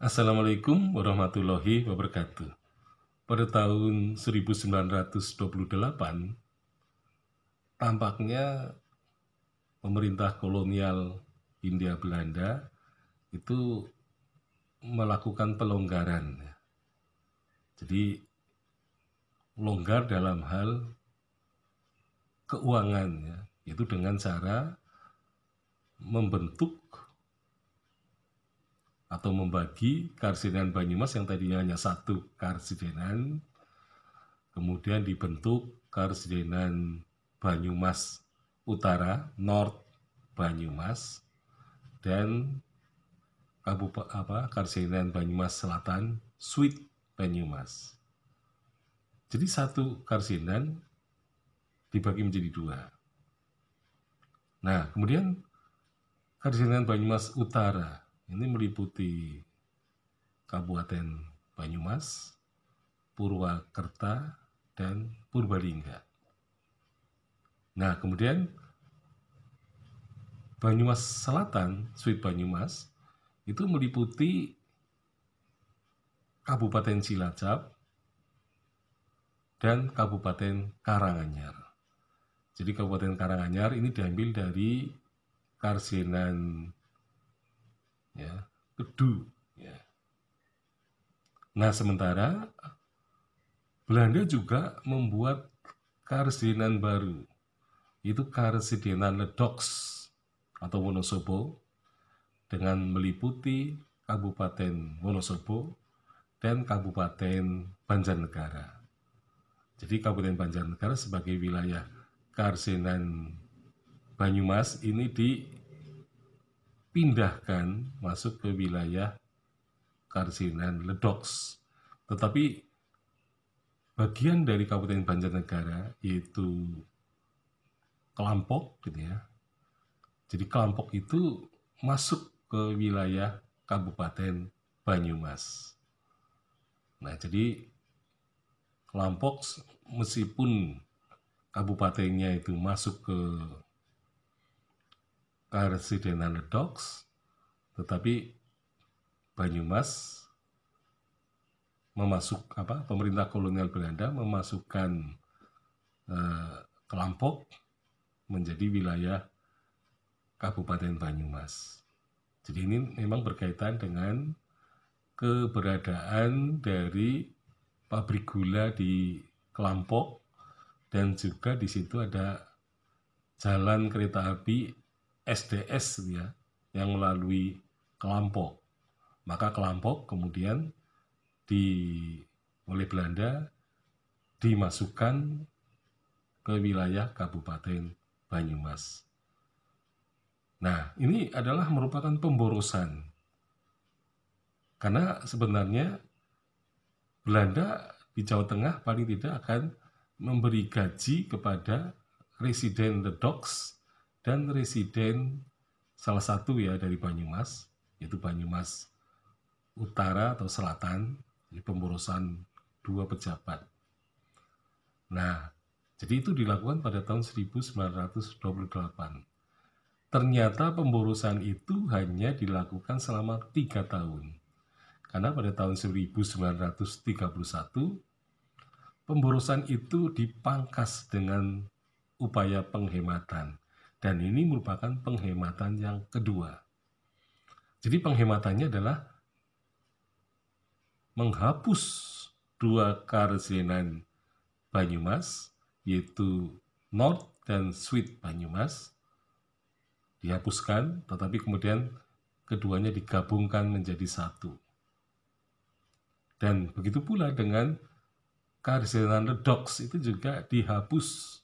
Assalamualaikum warahmatullahi wabarakatuh. Pada tahun 1928, tampaknya pemerintah kolonial India Belanda itu melakukan pelonggaran. Jadi longgar dalam hal keuangan, ya, yaitu dengan cara membentuk atau membagi karsidenan Banyumas yang tadinya hanya satu karsidenan kemudian dibentuk karsidenan Banyumas Utara North Banyumas dan apa Karsidenan Banyumas Selatan Sweet Banyumas jadi satu karsidenan dibagi menjadi dua nah kemudian Karsidenan Banyumas Utara ini meliputi Kabupaten Banyumas, Purwakarta, dan Purbalingga. Nah, kemudian Banyumas Selatan, Sweet Banyumas, itu meliputi Kabupaten Cilacap dan Kabupaten Karanganyar. Jadi Kabupaten Karanganyar ini diambil dari Karsinan to do. Ya. Nah sementara Belanda juga membuat karsinan baru, itu karsinan Ledox atau Wonosobo dengan meliputi Kabupaten Wonosobo dan Kabupaten Banjarnegara. Jadi Kabupaten Banjarnegara sebagai wilayah karsinan Banyumas ini di dipindahkan masuk ke wilayah Karsinan Ledoks. Tetapi bagian dari Kabupaten Banjarnegara yaitu kelompok gitu ya. Jadi kelompok itu masuk ke wilayah Kabupaten Banyumas. Nah, jadi kelompok meskipun kabupatennya itu masuk ke karesidenan dogs, tetapi Banyumas memasuk apa pemerintah kolonial Belanda memasukkan eh, Kelampok menjadi wilayah Kabupaten Banyumas. Jadi ini memang berkaitan dengan keberadaan dari pabrik gula di Kelampok dan juga di situ ada jalan kereta api SDS gitu ya yang melalui kelompok. Maka kelompok kemudian di oleh Belanda dimasukkan ke wilayah Kabupaten Banyumas. Nah, ini adalah merupakan pemborosan. Karena sebenarnya Belanda di Jawa Tengah paling tidak akan memberi gaji kepada residen the dogs dan residen salah satu ya dari Banyumas, yaitu Banyumas Utara atau Selatan, di pemborosan dua pejabat. Nah, jadi itu dilakukan pada tahun 1928. Ternyata pemborosan itu hanya dilakukan selama tiga tahun. Karena pada tahun 1931, pemborosan itu dipangkas dengan upaya penghematan. Dan ini merupakan penghematan yang kedua. Jadi penghematannya adalah menghapus dua karsenan Banyumas, yaitu North dan Sweet Banyumas, dihapuskan, tetapi kemudian keduanya digabungkan menjadi satu. Dan begitu pula dengan karesinan Redox itu juga dihapus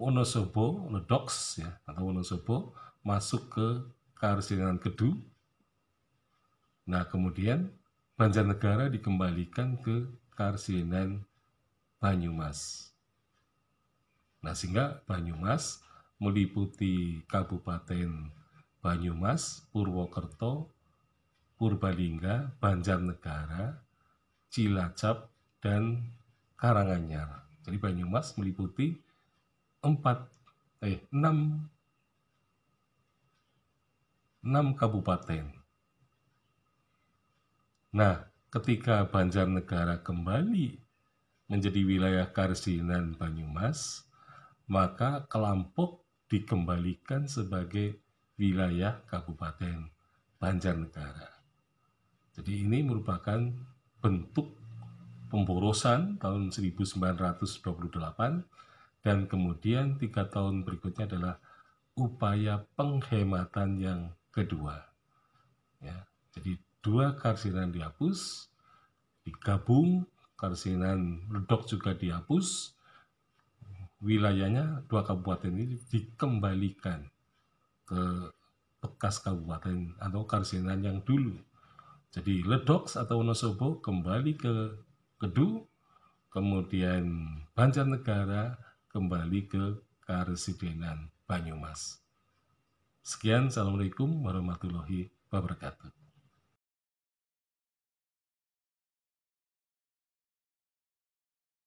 Wonosobo, Wonodoks ya, atau Wonosobo masuk ke Karsiran Kedu. Nah, kemudian Banjarnegara dikembalikan ke Karsinan Banyumas. Nah, sehingga Banyumas meliputi Kabupaten Banyumas, Purwokerto, Purbalingga, Banjarnegara, Cilacap, dan Karanganyar. Jadi Banyumas meliputi empat eh enam enam kabupaten. Nah, ketika Banjarnegara kembali menjadi wilayah Karsinan Banyumas, maka Kelampok dikembalikan sebagai wilayah Kabupaten Banjarnegara. Jadi ini merupakan bentuk pemborosan tahun 1928 dan kemudian tiga tahun berikutnya adalah upaya penghematan yang kedua. Ya, jadi dua karsinan dihapus, digabung karsinan ledok juga dihapus, wilayahnya dua kabupaten ini dikembalikan ke bekas kabupaten atau karsinan yang dulu. Jadi Ledok atau Wonosobo kembali ke Kedu, kemudian Banjarnegara kembali ke Karesidenan Banyumas. Sekian, Assalamualaikum warahmatullahi wabarakatuh.